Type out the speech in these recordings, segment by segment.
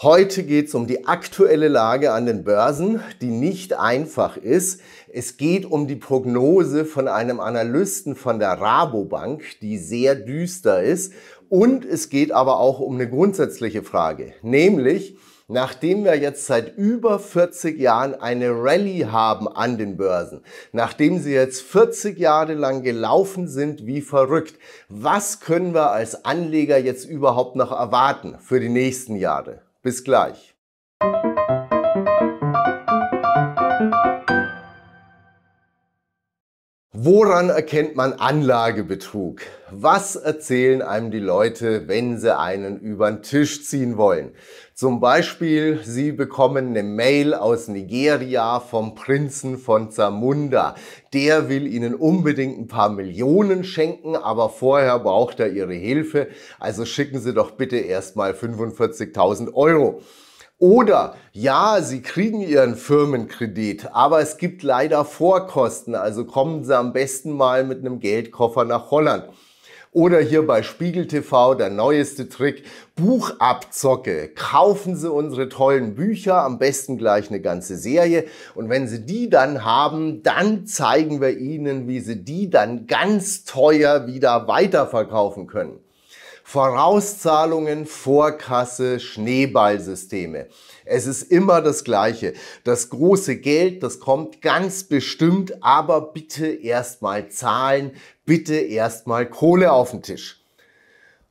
Heute geht es um die aktuelle Lage an den Börsen, die nicht einfach ist. Es geht um die Prognose von einem Analysten von der Rabobank, die sehr düster ist. Und es geht aber auch um eine grundsätzliche Frage, nämlich nachdem wir jetzt seit über 40 Jahren eine Rallye haben an den Börsen, nachdem sie jetzt 40 Jahre lang gelaufen sind wie verrückt, was können wir als Anleger jetzt überhaupt noch erwarten für die nächsten Jahre? Bis gleich. Woran erkennt man Anlagebetrug? Was erzählen einem die Leute, wenn sie einen über den Tisch ziehen wollen? Zum Beispiel, sie bekommen eine Mail aus Nigeria vom Prinzen von Zamunda. Der will ihnen unbedingt ein paar Millionen schenken, aber vorher braucht er ihre Hilfe. Also schicken sie doch bitte erstmal 45.000 Euro. Oder ja, Sie kriegen Ihren Firmenkredit, aber es gibt leider Vorkosten, also kommen Sie am besten mal mit einem Geldkoffer nach Holland. Oder hier bei Spiegel TV der neueste Trick, Buchabzocke. Kaufen Sie unsere tollen Bücher, am besten gleich eine ganze Serie. Und wenn Sie die dann haben, dann zeigen wir Ihnen, wie Sie die dann ganz teuer wieder weiterverkaufen können. Vorauszahlungen, Vorkasse, Schneeballsysteme. Es ist immer das Gleiche. Das große Geld, das kommt ganz bestimmt, aber bitte erstmal zahlen, bitte erstmal Kohle auf den Tisch.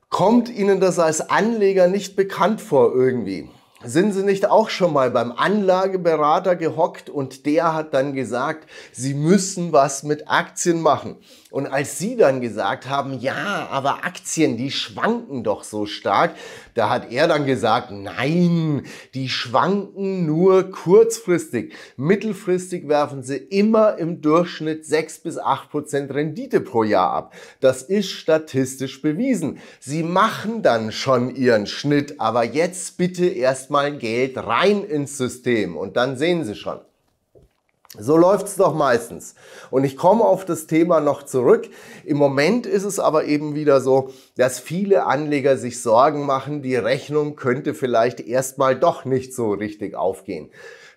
Kommt Ihnen das als Anleger nicht bekannt vor irgendwie? Sind Sie nicht auch schon mal beim Anlageberater gehockt und der hat dann gesagt, Sie müssen was mit Aktien machen? Und als sie dann gesagt haben, ja, aber Aktien, die schwanken doch so stark, da hat er dann gesagt, nein, die schwanken nur kurzfristig. Mittelfristig werfen sie immer im Durchschnitt 6 bis 8 Prozent Rendite pro Jahr ab. Das ist statistisch bewiesen. Sie machen dann schon ihren Schnitt, aber jetzt bitte erstmal Geld rein ins System und dann sehen sie schon. So läuft's doch meistens. Und ich komme auf das Thema noch zurück. Im Moment ist es aber eben wieder so, dass viele Anleger sich Sorgen machen, die Rechnung könnte vielleicht erstmal doch nicht so richtig aufgehen.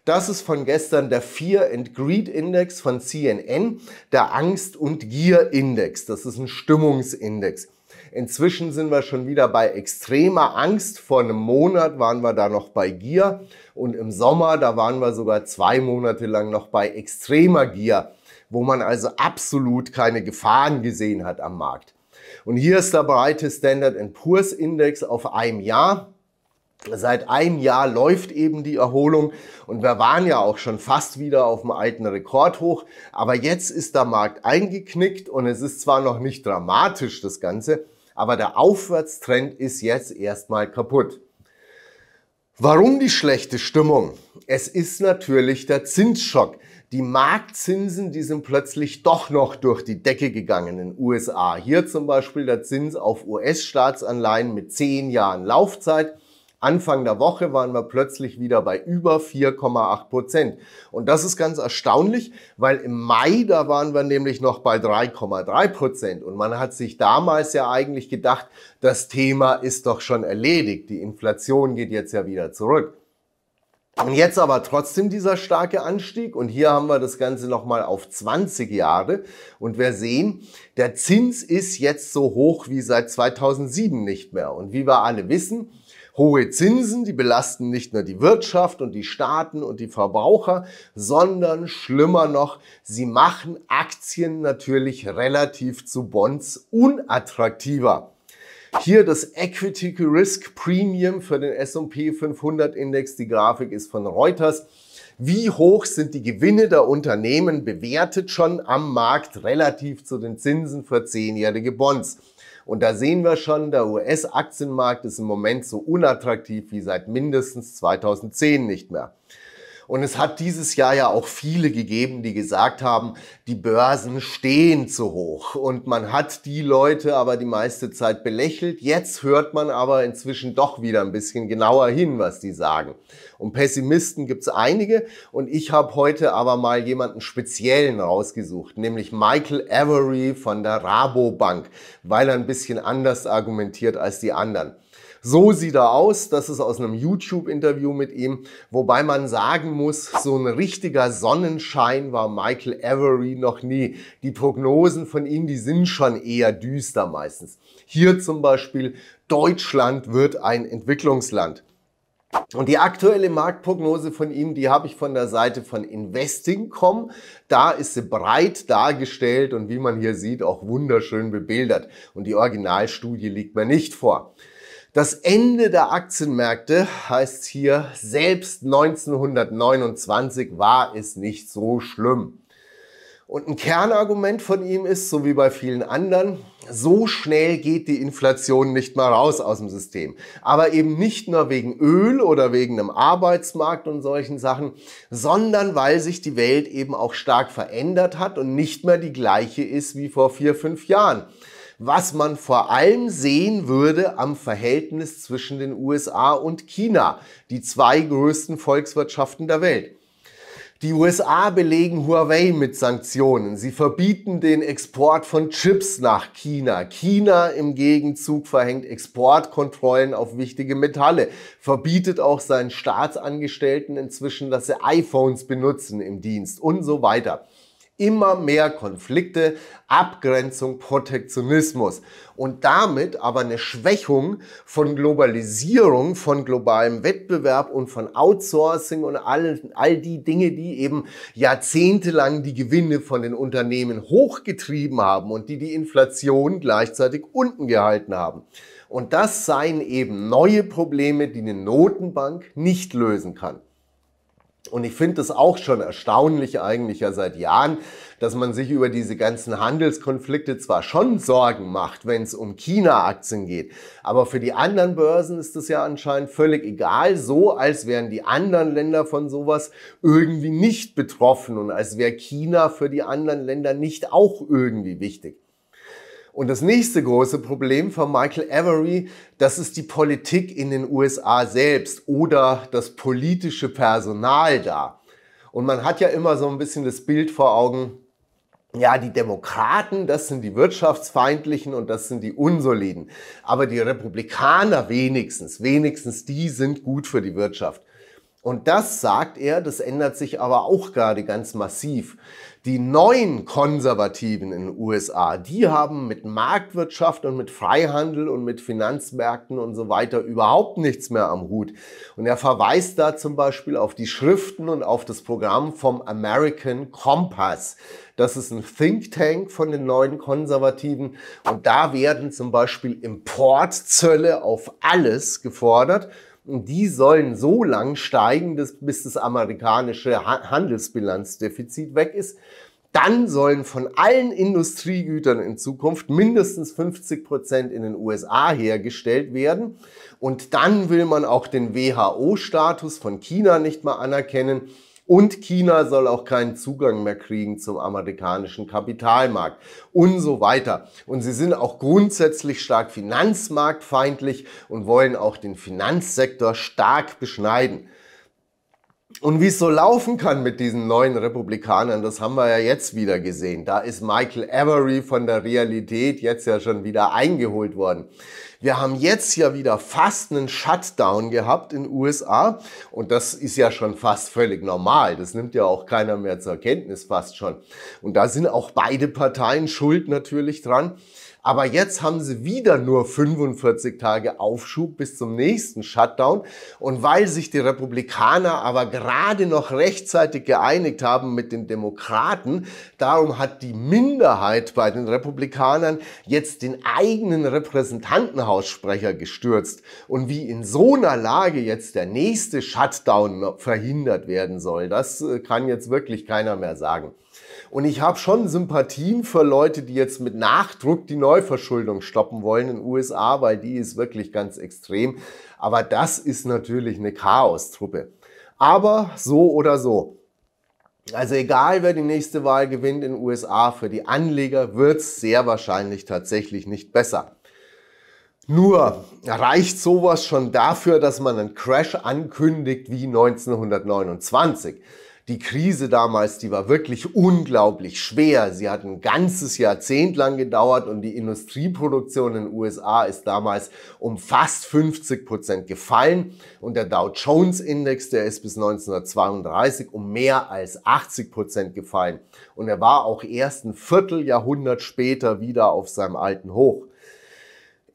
Das ist von gestern der Fear and Greed Index von CNN, der Angst- und Gier-Index. Das ist ein Stimmungsindex. Inzwischen sind wir schon wieder bei extremer Angst. Vor einem Monat waren wir da noch bei Gier und im Sommer, da waren wir sogar zwei Monate lang noch bei extremer Gier, wo man also absolut keine Gefahren gesehen hat am Markt. Und hier ist der breite Standard Poor's Index auf einem Jahr. Seit einem Jahr läuft eben die Erholung und wir waren ja auch schon fast wieder auf dem alten Rekordhoch. Aber jetzt ist der Markt eingeknickt und es ist zwar noch nicht dramatisch das Ganze, aber der Aufwärtstrend ist jetzt erstmal kaputt. Warum die schlechte Stimmung? Es ist natürlich der Zinsschock. Die Marktzinsen, die sind plötzlich doch noch durch die Decke gegangen in den USA. Hier zum Beispiel der Zins auf US-Staatsanleihen mit 10 Jahren Laufzeit Anfang der Woche waren wir plötzlich wieder bei über 4,8 Prozent. Und das ist ganz erstaunlich, weil im Mai, da waren wir nämlich noch bei 3,3 Prozent. Und man hat sich damals ja eigentlich gedacht, das Thema ist doch schon erledigt. Die Inflation geht jetzt ja wieder zurück. Und jetzt aber trotzdem dieser starke Anstieg und hier haben wir das Ganze nochmal auf 20 Jahre und wir sehen, der Zins ist jetzt so hoch wie seit 2007 nicht mehr. Und wie wir alle wissen, Hohe Zinsen, die belasten nicht nur die Wirtschaft und die Staaten und die Verbraucher, sondern schlimmer noch, sie machen Aktien natürlich relativ zu Bonds unattraktiver. Hier das Equity Risk Premium für den S&P 500 Index. Die Grafik ist von Reuters. Wie hoch sind die Gewinne der Unternehmen bewertet schon am Markt relativ zu den Zinsen für zehnjährige Bonds? Und da sehen wir schon, der US-Aktienmarkt ist im Moment so unattraktiv wie seit mindestens 2010 nicht mehr. Und es hat dieses Jahr ja auch viele gegeben, die gesagt haben, die Börsen stehen zu hoch. Und man hat die Leute aber die meiste Zeit belächelt. Jetzt hört man aber inzwischen doch wieder ein bisschen genauer hin, was die sagen. Und Pessimisten gibt's einige. Und ich habe heute aber mal jemanden speziellen rausgesucht, nämlich Michael Avery von der Rabobank, weil er ein bisschen anders argumentiert als die anderen. So sieht er aus. Das ist aus einem YouTube-Interview mit ihm. Wobei man sagen muss, so ein richtiger Sonnenschein war Michael Avery noch nie. Die Prognosen von ihm, die sind schon eher düster meistens. Hier zum Beispiel, Deutschland wird ein Entwicklungsland. Und die aktuelle Marktprognose von ihm, die habe ich von der Seite von Investing.com. Da ist sie breit dargestellt und wie man hier sieht, auch wunderschön bebildert. Und die Originalstudie liegt mir nicht vor. Das Ende der Aktienmärkte heißt hier, selbst 1929 war es nicht so schlimm. Und ein Kernargument von ihm ist, so wie bei vielen anderen, so schnell geht die Inflation nicht mal raus aus dem System. Aber eben nicht nur wegen Öl oder wegen einem Arbeitsmarkt und solchen Sachen, sondern weil sich die Welt eben auch stark verändert hat und nicht mehr die gleiche ist wie vor vier, fünf Jahren was man vor allem sehen würde am Verhältnis zwischen den USA und China, die zwei größten Volkswirtschaften der Welt. Die USA belegen Huawei mit Sanktionen. Sie verbieten den Export von Chips nach China. China im Gegenzug verhängt Exportkontrollen auf wichtige Metalle, verbietet auch seinen Staatsangestellten inzwischen, dass sie iPhones benutzen im Dienst und so weiter immer mehr Konflikte, Abgrenzung, Protektionismus und damit aber eine Schwächung von Globalisierung, von globalem Wettbewerb und von Outsourcing und all, all die Dinge, die eben jahrzehntelang die Gewinne von den Unternehmen hochgetrieben haben und die die Inflation gleichzeitig unten gehalten haben. Und das seien eben neue Probleme, die eine Notenbank nicht lösen kann. Und ich finde es auch schon erstaunlich eigentlich ja seit Jahren, dass man sich über diese ganzen Handelskonflikte zwar schon Sorgen macht, wenn es um China-Aktien geht, aber für die anderen Börsen ist es ja anscheinend völlig egal, so als wären die anderen Länder von sowas irgendwie nicht betroffen und als wäre China für die anderen Länder nicht auch irgendwie wichtig. Und das nächste große Problem von Michael Avery, das ist die Politik in den USA selbst oder das politische Personal da. Und man hat ja immer so ein bisschen das Bild vor Augen, ja, die Demokraten, das sind die Wirtschaftsfeindlichen und das sind die Unsoliden. Aber die Republikaner wenigstens, wenigstens die sind gut für die Wirtschaft. Und das sagt er, das ändert sich aber auch gerade ganz massiv. Die neuen Konservativen in den USA, die haben mit Marktwirtschaft und mit Freihandel und mit Finanzmärkten und so weiter überhaupt nichts mehr am Hut. Und er verweist da zum Beispiel auf die Schriften und auf das Programm vom American Compass. Das ist ein Think Tank von den neuen Konservativen. Und da werden zum Beispiel Importzölle auf alles gefordert die sollen so lang steigen, bis das amerikanische Handelsbilanzdefizit weg ist. Dann sollen von allen Industriegütern in Zukunft mindestens 50 Prozent in den USA hergestellt werden. Und dann will man auch den WHO-Status von China nicht mehr anerkennen. Und China soll auch keinen Zugang mehr kriegen zum amerikanischen Kapitalmarkt und so weiter. Und sie sind auch grundsätzlich stark finanzmarktfeindlich und wollen auch den Finanzsektor stark beschneiden. Und wie es so laufen kann mit diesen neuen Republikanern, das haben wir ja jetzt wieder gesehen. Da ist Michael Avery von der Realität jetzt ja schon wieder eingeholt worden. Wir haben jetzt ja wieder fast einen Shutdown gehabt in USA und das ist ja schon fast völlig normal. Das nimmt ja auch keiner mehr zur Kenntnis fast schon. Und da sind auch beide Parteien schuld natürlich dran. Aber jetzt haben sie wieder nur 45 Tage Aufschub bis zum nächsten Shutdown. Und weil sich die Republikaner aber gerade noch rechtzeitig geeinigt haben mit den Demokraten, darum hat die Minderheit bei den Republikanern jetzt den eigenen Repräsentanten Wahlhaussprecher gestürzt und wie in so einer Lage jetzt der nächste Shutdown verhindert werden soll, das äh, kann jetzt wirklich keiner mehr sagen. Und ich habe schon Sympathien für Leute, die jetzt mit Nachdruck die Neuverschuldung stoppen wollen in den USA, weil die ist wirklich ganz extrem. Aber das ist natürlich eine Chaostruppe. Aber so oder so. Also egal, wer die nächste Wahl gewinnt in den USA, für die Anleger wird es sehr wahrscheinlich tatsächlich nicht besser. Nur reicht sowas schon dafür, dass man einen Crash ankündigt wie 1929. Die Krise damals, die war wirklich unglaublich schwer. Sie hat ein ganzes Jahrzehnt lang gedauert und die Industrieproduktion in den USA ist damals um fast 50 Prozent gefallen und der Dow Jones Index, der ist bis 1932 um mehr als 80 Prozent gefallen und er war auch erst ein Vierteljahrhundert später wieder auf seinem alten Hoch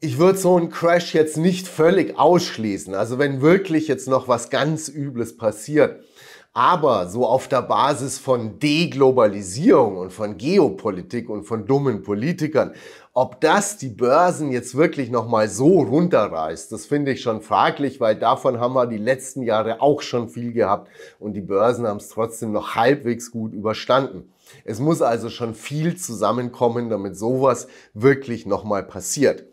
ich würde so einen Crash jetzt nicht völlig ausschließen. Also wenn wirklich jetzt noch was ganz Übles passiert. Aber so auf der Basis von Deglobalisierung und von Geopolitik und von dummen Politikern, ob das die Börsen jetzt wirklich nochmal so runterreißt, das finde ich schon fraglich, weil davon haben wir die letzten Jahre auch schon viel gehabt und die Börsen haben es trotzdem noch halbwegs gut überstanden. Es muss also schon viel zusammenkommen, damit sowas wirklich nochmal passiert.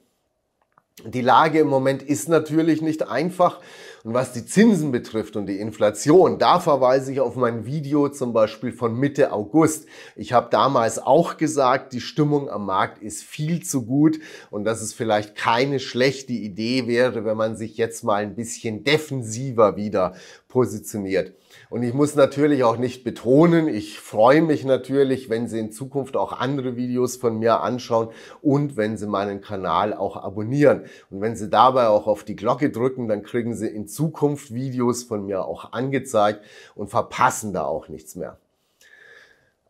Die Lage im Moment ist natürlich nicht einfach. Und was die Zinsen betrifft und die Inflation, da verweise ich auf mein Video zum Beispiel von Mitte August. Ich habe damals auch gesagt, die Stimmung am Markt ist viel zu gut und dass es vielleicht keine schlechte Idee wäre, wenn man sich jetzt mal ein bisschen defensiver wieder positioniert. Und ich muss natürlich auch nicht betonen, ich freue mich natürlich, wenn Sie in Zukunft auch andere Videos von mir anschauen und wenn Sie meinen Kanal auch abonnieren. Und wenn Sie dabei auch auf die Glocke drücken, dann kriegen Sie in Zukunft Videos von mir auch angezeigt und verpassen da auch nichts mehr.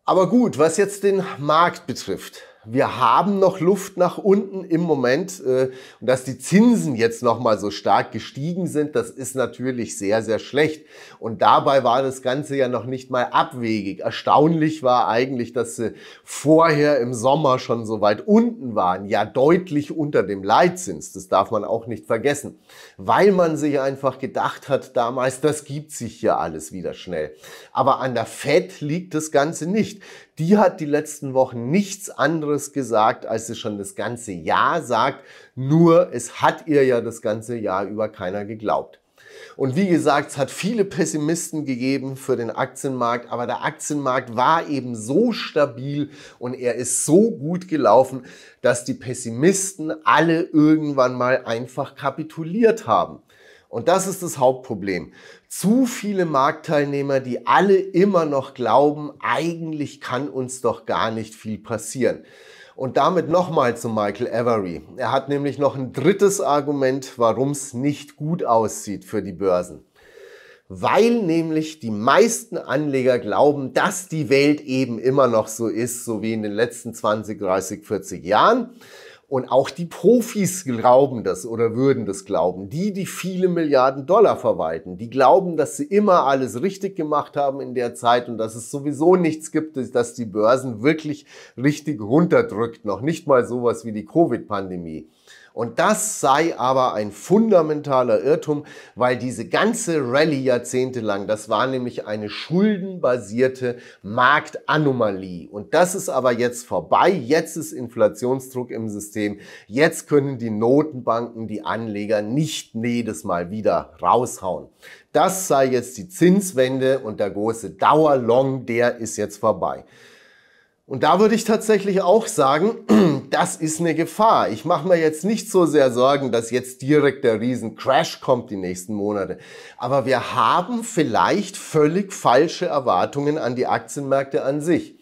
Aber gut, was jetzt den Markt betrifft wir haben noch Luft nach unten im Moment. Äh, und dass die Zinsen jetzt nochmal so stark gestiegen sind, das ist natürlich sehr, sehr schlecht. Und dabei war das Ganze ja noch nicht mal abwegig. Erstaunlich war eigentlich, dass sie vorher im Sommer schon so weit unten waren. Ja, deutlich unter dem Leitzins. Das darf man auch nicht vergessen. Weil man sich einfach gedacht hat damals, das gibt sich hier alles wieder schnell. Aber an der FED liegt das Ganze nicht die hat die letzten Wochen nichts anderes gesagt, als sie schon das ganze Jahr sagt. Nur es hat ihr ja das ganze Jahr über keiner geglaubt. Und wie gesagt, es hat viele Pessimisten gegeben für den Aktienmarkt, aber der Aktienmarkt war eben so stabil und er ist so gut gelaufen, dass die Pessimisten alle irgendwann mal einfach kapituliert haben. Und das ist das Hauptproblem. Zu viele Marktteilnehmer, die alle immer noch glauben, eigentlich kann uns doch gar nicht viel passieren. Und damit nochmal zu Michael Avery. Er hat nämlich noch ein drittes Argument, warum es nicht gut aussieht für die Börsen. Weil nämlich die meisten Anleger glauben, dass die Welt eben immer noch so ist, so wie in den letzten 20, 30, 40 Jahren und auch die Profis glauben das oder würden das glauben. Die, die viele Milliarden Dollar verwalten, die glauben, dass sie immer alles richtig gemacht haben in der Zeit und dass es sowieso nichts gibt, dass die Börsen wirklich richtig runterdrückt. Noch nicht mal sowas wie die Covid-Pandemie. Und das sei aber ein fundamentaler Irrtum, weil diese ganze Rallye jahrzehntelang, das war nämlich eine schuldenbasierte Marktanomalie. Und das ist aber jetzt vorbei. Jetzt ist Inflationsdruck im System. Jetzt können die Notenbanken die Anleger nicht jedes Mal wieder raushauen. Das sei jetzt die Zinswende und der große Dauerlong, der ist jetzt vorbei. Und da würde ich tatsächlich auch sagen, das ist eine Gefahr. Ich mache mir jetzt nicht so sehr Sorgen, dass jetzt direkt der Riesencrash kommt die nächsten Monate. Aber wir haben vielleicht völlig falsche Erwartungen an die Aktienmärkte an sich.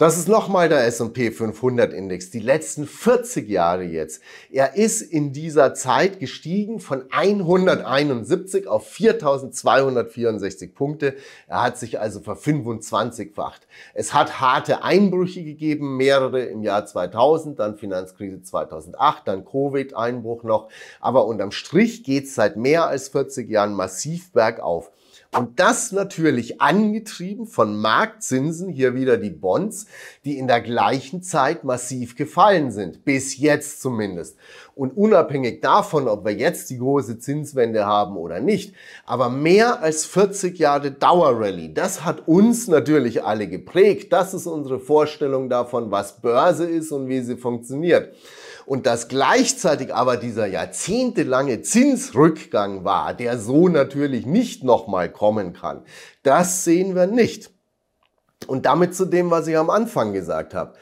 Das ist nochmal der S&P 500 Index, die letzten 40 Jahre jetzt. Er ist in dieser Zeit gestiegen von 171 auf 4264 Punkte. Er hat sich also ver 25-facht. Es hat harte Einbrüche gegeben, mehrere im Jahr 2000, dann Finanzkrise 2008, dann Covid-Einbruch noch. Aber unterm Strich geht es seit mehr als 40 Jahren massiv bergauf. Und das natürlich angetrieben von Marktzinsen, hier wieder die Bonds, die in der gleichen Zeit massiv gefallen sind, bis jetzt zumindest. Und unabhängig davon, ob wir jetzt die große Zinswende haben oder nicht, aber mehr als 40 Jahre Dauerrally, das hat uns natürlich alle geprägt. Das ist unsere Vorstellung davon, was Börse ist und wie sie funktioniert und dass gleichzeitig aber dieser jahrzehntelange Zinsrückgang war, der so natürlich nicht nochmal kommen kann, das sehen wir nicht. Und damit zu dem, was ich am Anfang gesagt habe.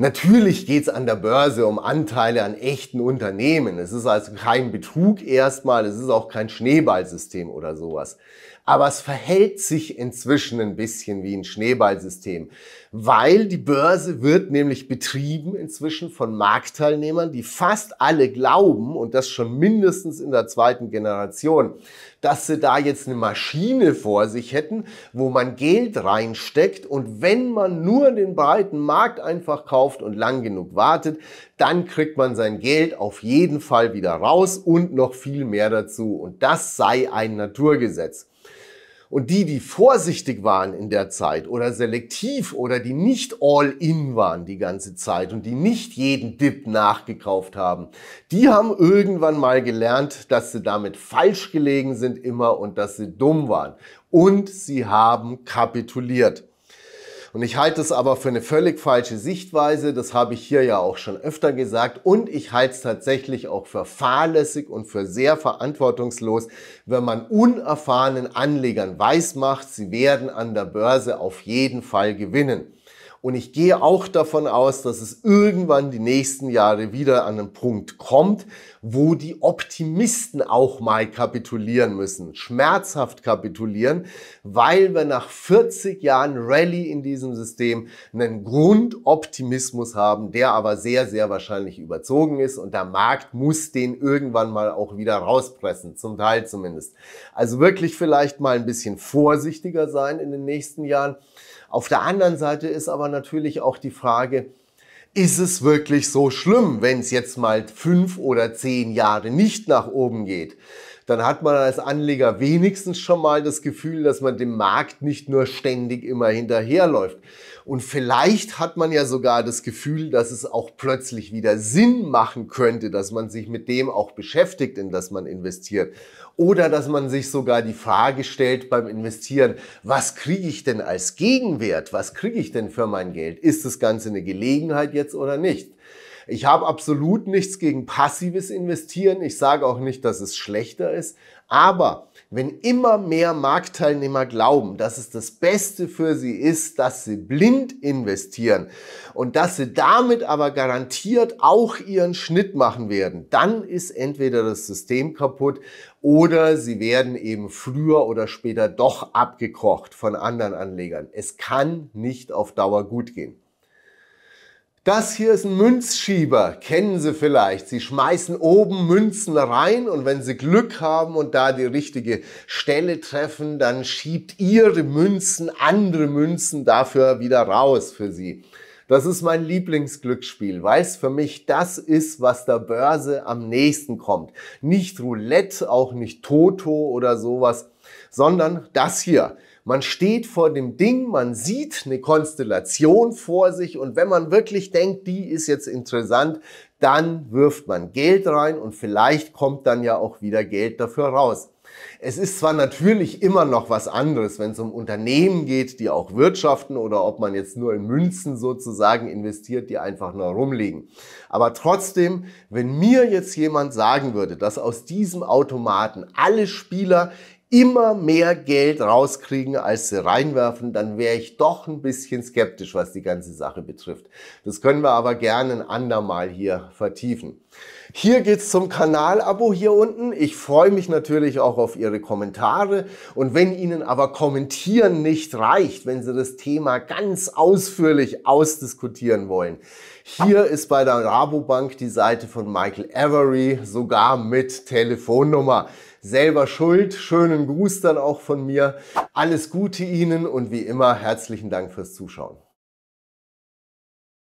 Natürlich geht es an der Börse um Anteile an echten Unternehmen. Es ist also kein Betrug erstmal, es ist auch kein Schneeballsystem oder sowas. Aber es verhält sich inzwischen ein bisschen wie ein Schneeballsystem, weil die Börse wird nämlich betrieben inzwischen von Marktteilnehmern, die fast alle glauben, und das schon mindestens in der zweiten Generation, dass sie da jetzt eine Maschine vor sich hätten, wo man Geld reinsteckt und wenn man nur den breiten Markt einfach kauft und lang genug wartet, dann kriegt man sein Geld auf jeden Fall wieder raus und noch viel mehr dazu. Und das sei ein Naturgesetz. Und die, die vorsichtig waren in der Zeit oder selektiv oder die nicht all in waren die ganze Zeit und die nicht jeden Dip nachgekauft haben, die haben irgendwann mal gelernt, dass sie damit falsch gelegen sind immer und dass sie dumm waren. Und sie haben kapituliert. Und ich halte es aber für eine völlig falsche Sichtweise. Das habe ich hier ja auch schon öfter gesagt. Und ich halte es tatsächlich auch für fahrlässig und für sehr verantwortungslos, wenn man unerfahrenen Anlegern weismacht, sie werden an der Börse auf jeden Fall gewinnen. Und ich gehe auch davon aus, dass es irgendwann die nächsten Jahre wieder an einen Punkt kommt, wo die Optimisten auch mal kapitulieren müssen, schmerzhaft kapitulieren, weil wir nach 40 Jahren Rallye in diesem System einen Grundoptimismus haben, der aber sehr, sehr wahrscheinlich überzogen ist und der Markt muss den irgendwann mal auch wieder rauspressen, zum Teil zumindest. Also wirklich vielleicht mal ein bisschen vorsichtiger sein in den nächsten Jahren. Auf der anderen Seite ist aber natürlich auch die Frage, ist es wirklich so schlimm, wenn es jetzt mal fünf oder zehn Jahre nicht nach oben geht? dann hat man als Anleger wenigstens schon mal das Gefühl, dass man dem Markt nicht nur ständig immer hinterherläuft. Und vielleicht hat man ja sogar das Gefühl, dass es auch plötzlich wieder Sinn machen könnte, dass man sich mit dem auch beschäftigt, in das man investiert. Oder dass man sich sogar die Frage stellt beim Investieren, was kriege ich denn als Gegenwert? Was kriege ich denn für mein Geld? Ist das Ganze eine Gelegenheit jetzt oder nicht? Ich habe absolut nichts gegen passives Investieren. Ich sage auch nicht, dass es schlechter ist. Aber wenn immer mehr Marktteilnehmer glauben, dass es das Beste für sie ist, dass sie blind investieren und dass sie damit aber garantiert auch ihren Schnitt machen werden, dann ist entweder das System kaputt oder sie werden eben früher oder später doch abgekocht von anderen Anlegern. Es kann nicht auf Dauer gut gehen. Das hier ist ein Münzschieber, kennen Sie vielleicht. Sie schmeißen oben Münzen rein und wenn Sie Glück haben und da die richtige Stelle treffen, dann schiebt Ihre Münzen andere Münzen dafür wieder raus für Sie. Das ist mein Lieblingsglücksspiel, weil es für mich das ist, was der Börse am nächsten kommt. Nicht Roulette, auch nicht Toto oder sowas, sondern das hier. Man steht vor dem Ding, man sieht eine Konstellation vor sich und wenn man wirklich denkt, die ist jetzt interessant, dann wirft man Geld rein und vielleicht kommt dann ja auch wieder Geld dafür raus. Es ist zwar natürlich immer noch was anderes, wenn es um Unternehmen geht, die auch wirtschaften oder ob man jetzt nur in Münzen sozusagen investiert, die einfach nur rumliegen. Aber trotzdem, wenn mir jetzt jemand sagen würde, dass aus diesem Automaten alle Spieler immer mehr Geld rauskriegen, als sie reinwerfen, dann wäre ich doch ein bisschen skeptisch, was die ganze Sache betrifft. Das können wir aber gerne ein andermal hier vertiefen. Hier geht's zum Kanalabo hier unten. Ich freue mich natürlich auch auf Ihre Kommentare. Und wenn Ihnen aber Kommentieren nicht reicht, wenn Sie das Thema ganz ausführlich ausdiskutieren wollen, hier ist bei der Rabobank die Seite von Michael Avery sogar mit Telefonnummer selber schuld. Schönen Gruß dann auch von mir. Alles Gute Ihnen und wie immer herzlichen Dank fürs Zuschauen.